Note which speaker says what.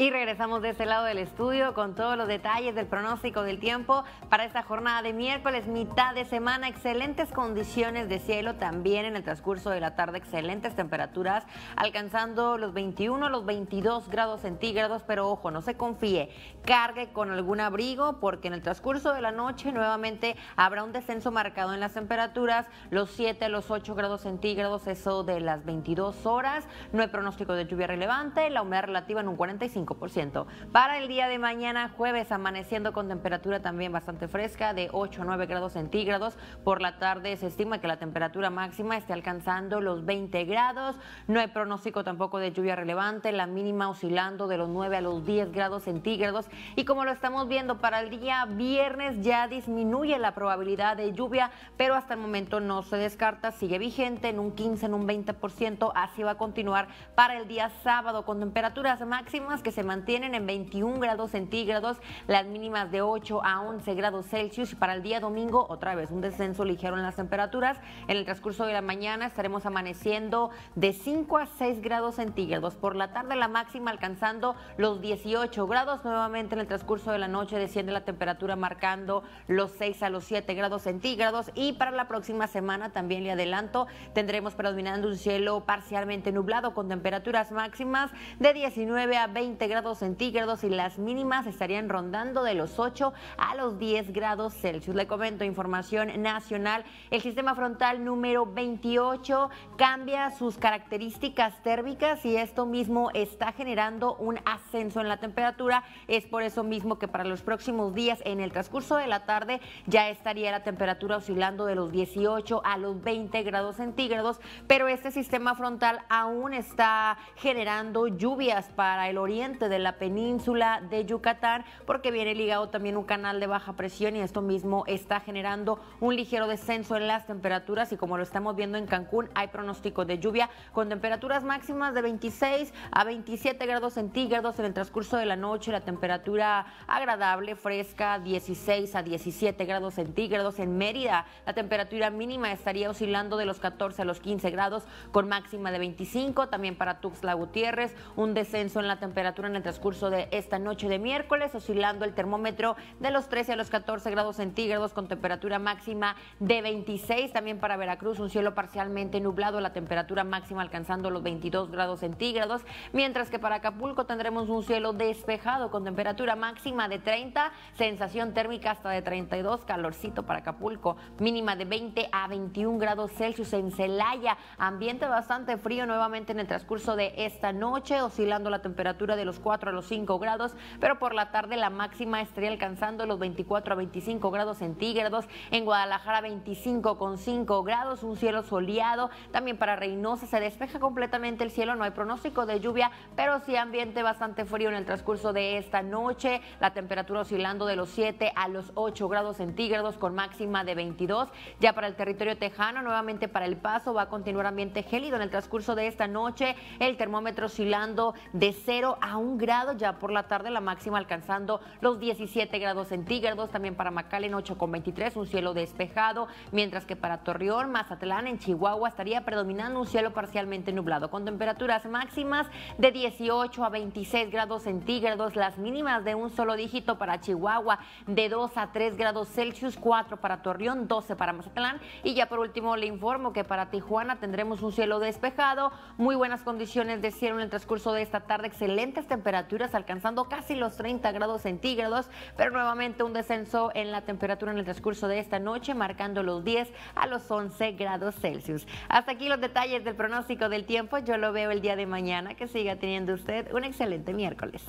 Speaker 1: Y regresamos de este lado del estudio con todos los detalles del pronóstico del tiempo para esta jornada de miércoles, mitad de semana. Excelentes condiciones de cielo también en el transcurso de la tarde, excelentes temperaturas, alcanzando los 21, los 22 grados centígrados. Pero ojo, no se confíe, cargue con algún abrigo porque en el transcurso de la noche nuevamente habrá un descenso marcado en las temperaturas, los 7 a los 8 grados centígrados, eso de las 22 horas. No hay pronóstico de lluvia relevante, la humedad relativa en un 45 para el día de mañana, jueves, amaneciendo con temperatura también bastante fresca de 8 a 9 grados centígrados. Por la tarde se estima que la temperatura máxima esté alcanzando los 20 grados. No hay pronóstico tampoco de lluvia relevante, la mínima oscilando de los 9 a los 10 grados centígrados. Y como lo estamos viendo, para el día viernes ya disminuye la probabilidad de lluvia, pero hasta el momento no se descarta, sigue vigente en un 15, en un 20%. Así va a continuar para el día sábado con temperaturas máximas que se se mantienen en 21 grados centígrados, las mínimas de 8 a 11 grados Celsius y para el día domingo otra vez un descenso ligero en las temperaturas. En el transcurso de la mañana estaremos amaneciendo de 5 a 6 grados centígrados. Por la tarde la máxima alcanzando los 18 grados. Nuevamente en el transcurso de la noche desciende la temperatura marcando los 6 a los 7 grados centígrados y para la próxima semana también le adelanto tendremos predominando un cielo parcialmente nublado con temperaturas máximas de 19 a 20 grados centígrados y las mínimas estarían rondando de los 8 a los 10 grados Celsius. Le comento información nacional. El sistema frontal número 28 cambia sus características térmicas y esto mismo está generando un ascenso en la temperatura. Es por eso mismo que para los próximos días, en el transcurso de la tarde, ya estaría la temperatura oscilando de los 18 a los 20 grados centígrados, pero este sistema frontal aún está generando lluvias para el oriente de la península de Yucatán, porque viene ligado también un canal de baja presión y esto mismo está generando un ligero descenso en las temperaturas y como lo estamos viendo en Cancún hay pronóstico de lluvia con temperaturas máximas de 26 a 27 grados centígrados en el transcurso de la noche, la temperatura agradable, fresca, 16 a 17 grados centígrados en Mérida, la temperatura mínima estaría oscilando de los 14 a los 15 grados con máxima de 25, también para Tuxtla Gutiérrez, un descenso en la temperatura en el transcurso de esta noche de miércoles, oscilando el termómetro de los 13 a los 14 grados centígrados con temperatura máxima de 26. También para Veracruz, un cielo parcialmente nublado, la temperatura máxima alcanzando los 22 grados centígrados, mientras que para Acapulco tendremos un cielo despejado con temperatura máxima de 30, sensación térmica hasta de 32, calorcito para Acapulco, mínima de 20 a 21 grados Celsius en Celaya, ambiente bastante frío nuevamente en el transcurso de esta noche, oscilando la temperatura de los 4 a los 5 grados, pero por la tarde la máxima estaría alcanzando los 24 a 25 grados centígrados. En Guadalajara 25 con 5 grados, un cielo soleado. También para Reynosa se despeja completamente el cielo, no hay pronóstico de lluvia, pero sí ambiente bastante frío en el transcurso de esta noche. La temperatura oscilando de los 7 a los 8 grados centígrados con máxima de 22. Ya para el territorio tejano, nuevamente para El Paso, va a continuar ambiente gélido en el transcurso de esta noche. El termómetro oscilando de 0 a 1 grado ya por la tarde, la máxima alcanzando los 17 grados centígrados, también para con 23 un cielo despejado, mientras que para Torreón, Mazatlán, en Chihuahua estaría predominando un cielo parcialmente nublado, con temperaturas máximas de 18 a 26 grados centígrados, las mínimas de un solo dígito para Chihuahua, de 2 a 3 grados Celsius, 4 para Torreón, 12 para Mazatlán, y ya por último le informo que para Tijuana tendremos un cielo despejado, muy buenas condiciones de cielo en el transcurso de esta tarde, excelentes temperaturas alcanzando casi los 30 grados centígrados, pero nuevamente un descenso en la temperatura en el transcurso de esta noche, marcando los 10 a los 11 grados Celsius. Hasta aquí los detalles del pronóstico del tiempo. Yo lo veo el día de mañana. Que siga teniendo usted un excelente miércoles.